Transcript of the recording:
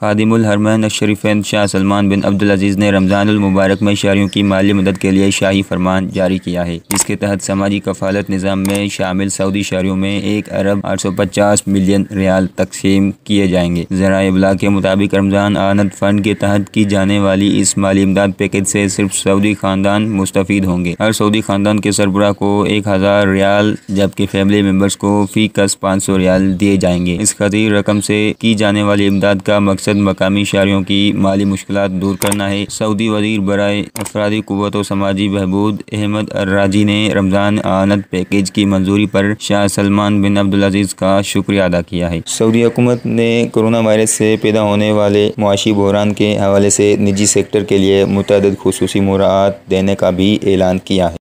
खादिम हरमैन शरीफैन शाह सलमान बिन अब्दुल अजीज़ ने रमज़ानमबारक में शहरीों की माली मदद के लिए शाही फरमान जारी किया है जिसके तहत समाजी कफालत निज़ाम में शामिल सऊदी शहरीों में एक अरब आठ सौ पचास मिलियन रियाल तकसीम किए जाएंगे जरा अबला के मुताबिक रमज़ान आनंद फंड के तहत की जाने वाली इस माली इमदाद पैकेज से सिर्फ सऊदी खानदान मुस्तफ़ होंगे हर सऊदी खानदान के सरबराह को एक हज़ार रियाल जबकि फैमिली मेम्बर्स को फी कस पाँच सौ रियाल दिए जाएंगे इस खतर रकम से की जाने वाली इमदाद का मकसद मकसद मकामी शहरों की माली मुश्किल दूर करना है सऊदी वजीर बरए अफराधी कुत और समाजी बहबूद अहमद अर्राजी ने रमज़ान आनंद पैकेज की मंजूरी पर शाह सलमान बिन अब्दुल अजीज का शुक्रिया अदा किया है सऊदी हुकूमत ने कोरोना वायरस से पैदा होने वाले मुआशी बहरान के हवाले से निजी सेक्टर के लिए मुतद खसूसी मुराद देने का भी ऐलान किया है